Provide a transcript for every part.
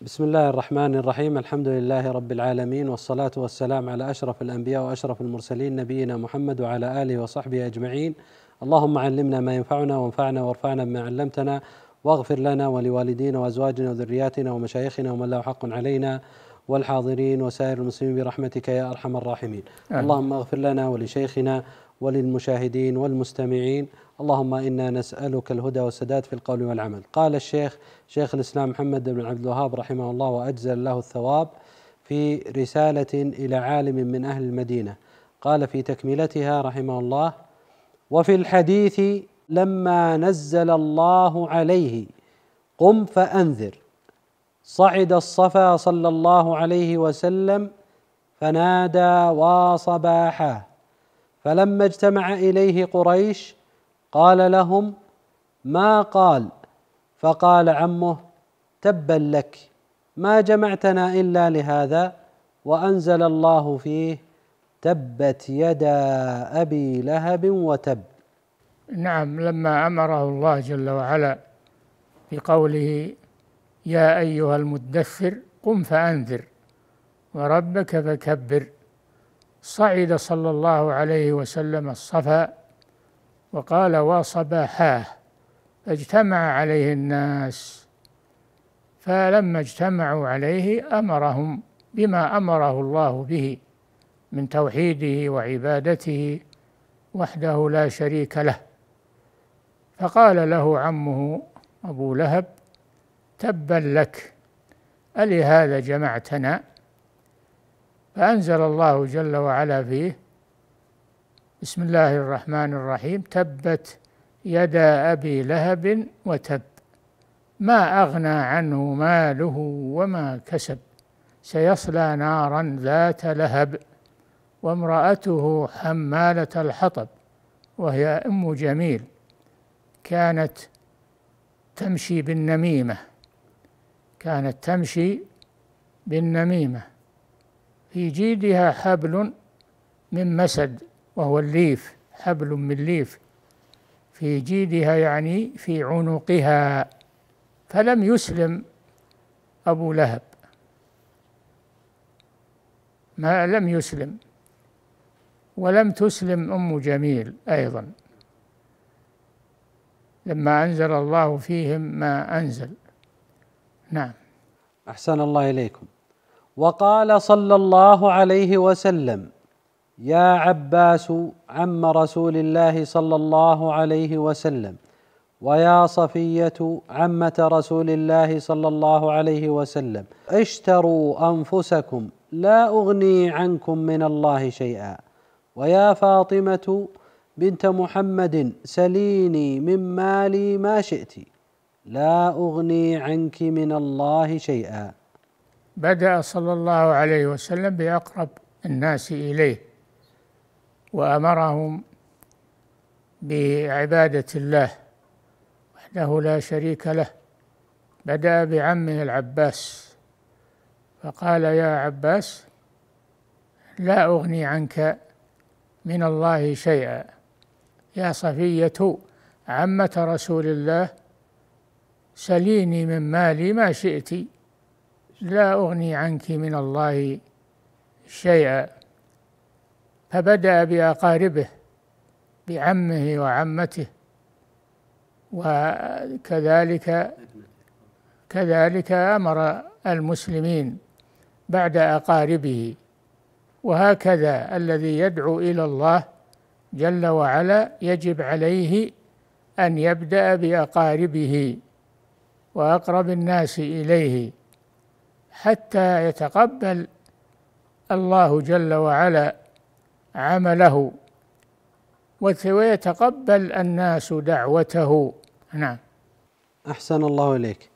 بسم الله الرحمن الرحيم الحمد لله رب العالمين والصلاة والسلام على أشرف الأنبياء وأشرف المرسلين نبينا محمد وعلى آله وصحبه أجمعين اللهم علمنا ما ينفعنا وانفعنا وارفعنا بما علمتنا واغفر لنا ولوالدينا وأزواجنا وذرياتنا ومشايخنا ومن له حق علينا والحاضرين وسائر المسلمين برحمتك يا أرحم الراحمين آه. اللهم اغفر لنا ولشيخنا وللمشاهدين والمستمعين اللهم إنا نسألك الهدى والسداد في القول والعمل قال الشيخ شيخ الإسلام محمد بن عبد الوهاب رحمه الله وأجزل له الثواب في رسالة إلى عالم من أهل المدينة قال في تكملتها رحمه الله وفي الحديث لما نزل الله عليه قم فأنذر صعد الصفا صلى الله عليه وسلم فنادى وصباحا فلما اجتمع اليه قريش قال لهم ما قال فقال عمه تبا لك ما جمعتنا الا لهذا وانزل الله فيه تبت يدا ابي لهب وتب نعم لما امره الله جل وعلا بقوله يا ايها المدثر قم فانذر وربك فكبر صعد صلى الله عليه وسلم الصفا وقال وصباحاه فاجتمع عليه الناس فلما اجتمعوا عليه امرهم بما امره الله به من توحيده وعبادته وحده لا شريك له فقال له عمه ابو لهب تبا لك الهذا جمعتنا فأنزل الله جل وعلا فيه بسم الله الرحمن الرحيم تبت يدا أبي لهب وتب ما أغنى عنه ماله وما كسب سيصلى نارا ذات لهب وامرأته حمالة الحطب وهي أم جميل كانت تمشي بالنميمة كانت تمشي بالنميمة في جيدها حبل من مسد وهو الليف حبل من ليف في جيدها يعني في عنقها فلم يسلم أبو لهب ما لم يسلم ولم تسلم أم جميل أيضا لما أنزل الله فيهم ما أنزل نعم أحسن الله إليكم وقال صلى الله عليه وسلم يا عباس عم رسول الله صلى الله عليه وسلم ويا صفيه عمه رسول الله صلى الله عليه وسلم اشتروا انفسكم لا اغني عنكم من الله شيئا ويا فاطمه بنت محمد سليني من مالي ما شئت لا اغني عنك من الله شيئا بدأ صلى الله عليه وسلم بأقرب الناس إليه وأمرهم بعبادة الله وحده لا شريك له بدأ بعمه العباس فقال يا عباس لا أغني عنك من الله شيئا يا صفية عمة رسول الله سليني من مالي ما شئت لا أغني عنك من الله شيئا فبدأ بأقاربه بعمه وعمته وكذلك كذلك أمر المسلمين بعد أقاربه وهكذا الذي يدعو إلى الله جل وعلا يجب عليه أن يبدأ بأقاربه وأقرب الناس إليه حتى يتقبل الله جل وعلا عمله ويتقبل الناس دعوته نعم احسن الله اليك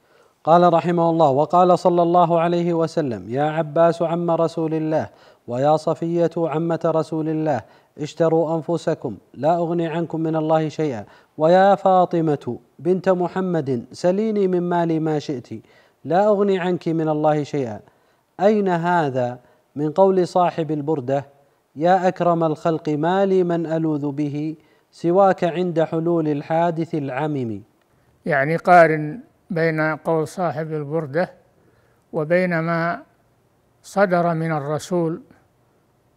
قال رحمه الله وقال صلى الله عليه وسلم يا عباس عم رسول الله ويا صفيه عمه رسول الله اشتروا انفسكم لا اغني عنكم من الله شيئا ويا فاطمه بنت محمد سليني من مالي ما شئت لا اغني عنك من الله شيئا اين هذا من قول صاحب البرده يا اكرم الخلق ما لي من الوذ به سواك عند حلول الحادث العمم يعني قارن بين قول صاحب البرده وبين ما صدر من الرسول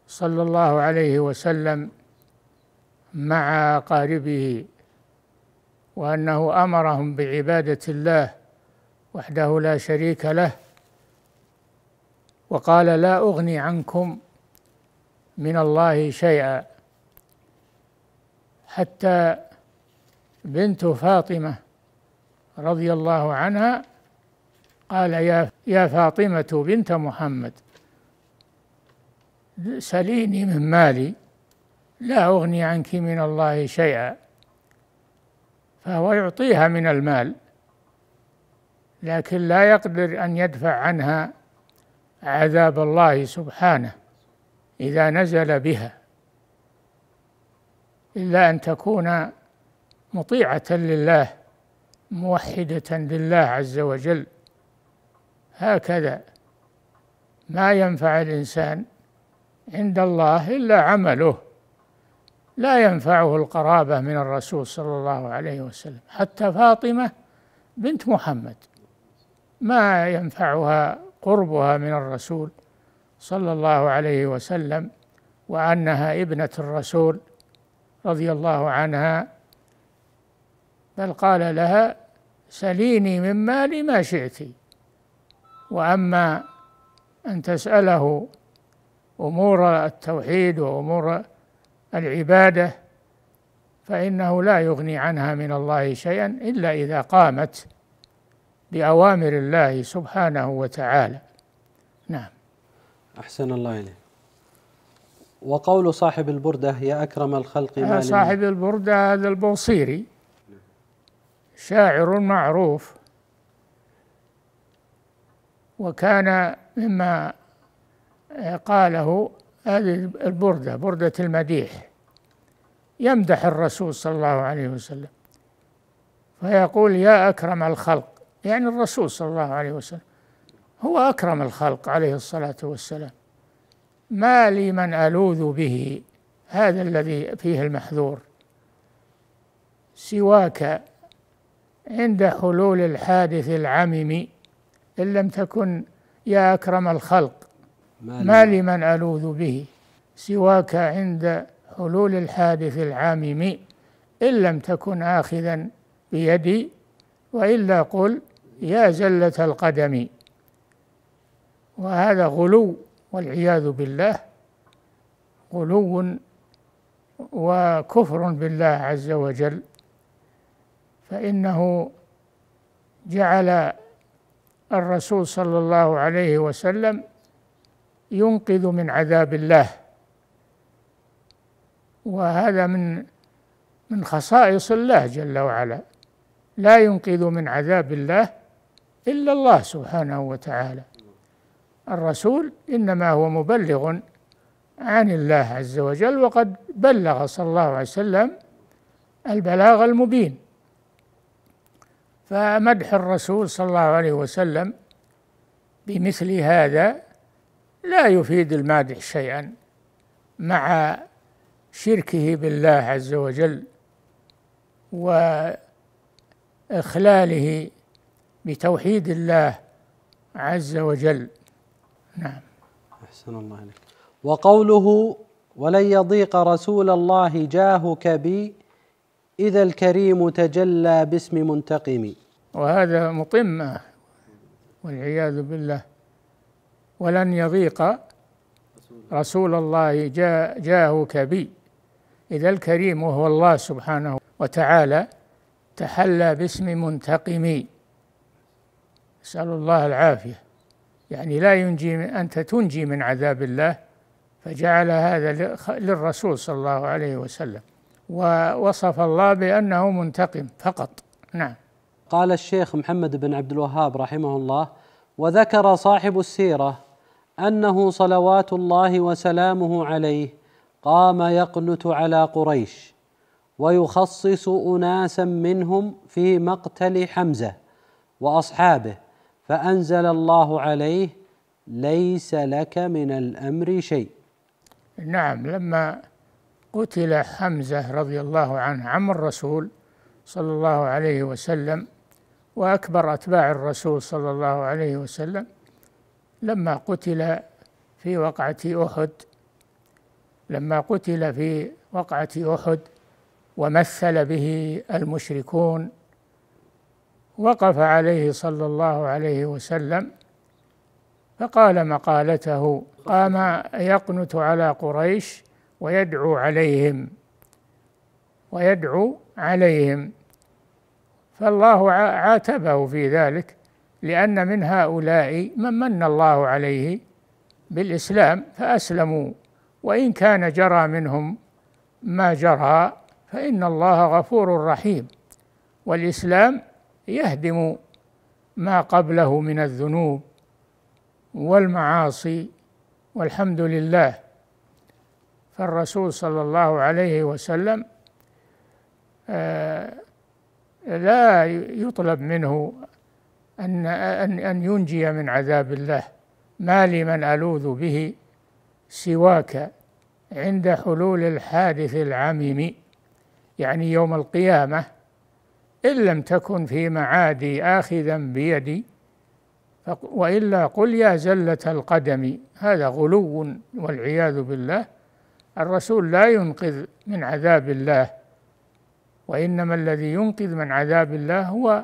صلى الله عليه وسلم مع اقاربه وانه امرهم بعباده الله وحده لا شريك له وقال لا أغني عنكم من الله شيئا حتى بنت فاطمة رضي الله عنها قال يا يا فاطمة بنت محمد سليني من مالي لا أغني عنك من الله شيئا فهو يعطيها من المال لكن لا يقدر أن يدفع عنها عذاب الله سبحانه إذا نزل بها إلا أن تكون مطيعة لله موحدة لله عز وجل هكذا ما ينفع الإنسان عند الله إلا عمله لا ينفعه القرابة من الرسول صلى الله عليه وسلم حتى فاطمة بنت محمد ما ينفعها قربها من الرسول صلى الله عليه وسلم وأنها ابنة الرسول رضي الله عنها بل قال لها سليني من مالي ما شئت وأما أن تسأله أمور التوحيد وأمور العبادة فإنه لا يغني عنها من الله شيئا إلا إذا قامت بأوامر الله سبحانه وتعالى نعم أحسن الله إليه وقول صاحب البردة يا أكرم الخلق ما آه، صاحب البردة هذا البوصيري شاعر معروف وكان مما قاله هذه البردة بردة المديح يمدح الرسول صلى الله عليه وسلم فيقول يا أكرم الخلق يعني الرسول صلى الله عليه وسلم هو أكرم الخلق عليه الصلاة والسلام ما لي من ألوذ به هذا الذي فيه المحذور سواك عند حلول الحادث العمم إن لم تكن يا أكرم الخلق ما لي من ألوذ به سواك عند حلول الحادث العامم إن لم تكن آخذا بيدي وإلا قل يا زلة القدم وهذا غلو والعياذ بالله غلو وكفر بالله عز وجل فإنه جعل الرسول صلى الله عليه وسلم ينقذ من عذاب الله وهذا من من خصائص الله جل وعلا لا ينقذ من عذاب الله إلا الله سبحانه وتعالى الرسول إنما هو مبلغ عن الله عز وجل وقد بلغ صلى الله عليه وسلم البلاغ المبين فمدح الرسول صلى الله عليه وسلم بمثل هذا لا يفيد المادح شيئا مع شركه بالله عز وجل واخلاله بتوحيد الله عز وجل نعم أحسن الله إليك وقوله ولن يضيق رسول الله جاهك بي إذا الكريم تجلى باسم منتقم وهذا مطمة والعياذ بالله ولن يضيق رسول الله جا جاهك بي إذا الكريم وهو الله سبحانه وتعالى تحلى باسم منتقم نسأل الله العافية يعني لا ينجي أنت تنجي من عذاب الله فجعل هذا للرسول صلى الله عليه وسلم ووصف الله بأنه منتقم فقط نعم قال الشيخ محمد بن عبد الوهاب رحمه الله وذكر صاحب السيرة أنه صلوات الله وسلامه عليه قام يقنت على قريش ويخصص أناسا منهم في مقتل حمزة وأصحابه فأنزل الله عليه ليس لك من الأمر شيء نعم لما قتل حمزة رضي الله عنه عم الرسول صلى الله عليه وسلم وأكبر أتباع الرسول صلى الله عليه وسلم لما قتل في وقعة أحد لما قتل في وقعة أحد ومثل به المشركون وقف عليه صلى الله عليه وسلم فقال مقالته قام يقنت على قريش ويدعو عليهم ويدعو عليهم فالله عاتبه في ذلك لأن من هؤلاء من من الله عليه بالإسلام فأسلموا وإن كان جرى منهم ما جرى فإن الله غفور رحيم والإسلام يهدم ما قبله من الذنوب والمعاصي والحمد لله فالرسول صلى الله عليه وسلم آه، لا يطلب منه أن أن أن ينجي من عذاب الله ما لمن ألوذ به سواك عند حلول الحادث العميم يعني يوم القيامة إن لم تكن في معادي آخذا بيدي وإلا قل يا زلة القدم هذا غلو والعياذ بالله الرسول لا ينقذ من عذاب الله وإنما الذي ينقذ من عذاب الله هو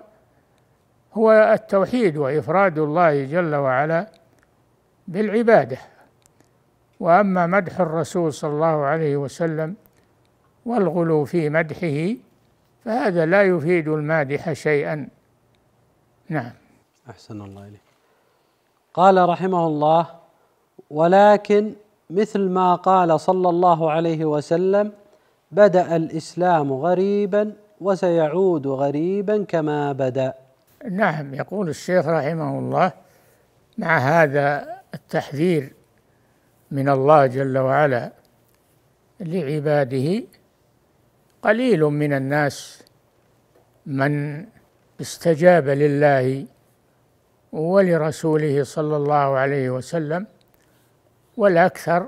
هو التوحيد وإفراد الله جل وعلا بالعبادة وأما مدح الرسول صلى الله عليه وسلم والغلو في مدحه فهذا لا يفيد المادح شيئا نعم أحسن الله إليك قال رحمه الله ولكن مثل ما قال صلى الله عليه وسلم بدأ الإسلام غريبا وسيعود غريبا كما بدأ نعم يقول الشيخ رحمه الله مع هذا التحذير من الله جل وعلا لعباده قليل من الناس من استجاب لله ولرسوله صلى الله عليه وسلم والأكثر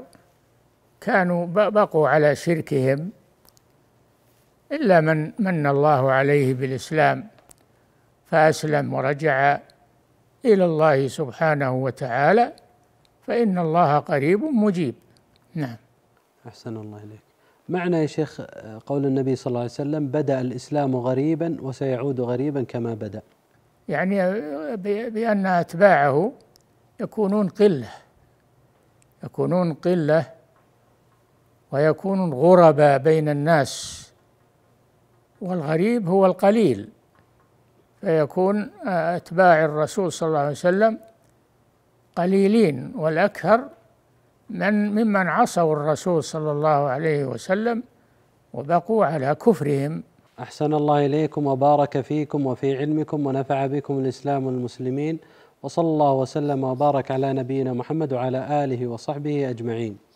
كانوا بقوا على شركهم إلا من من الله عليه بالإسلام فأسلم ورجع إلى الله سبحانه وتعالى فإن الله قريب مجيب نعم أحسن الله إليك معنى يا شيخ آه، قول النبي صلى الله عليه وسلم بدا الاسلام غريبا وسيعود غريبا كما بدا يعني آه، بان اتباعه يكونون قله يكونون قله ويكونون غربا بين الناس والغريب هو القليل فيكون آه، اتباع الرسول صلى الله عليه وسلم قليلين والاكثر من ممن عصوا الرسول صلى الله عليه وسلم وبقوا على كفرهم أحسن الله إليكم وبارك فيكم وفي علمكم ونفع بكم الإسلام والمسلمين وصلى الله وسلم وبارك على نبينا محمد وعلى آله وصحبه أجمعين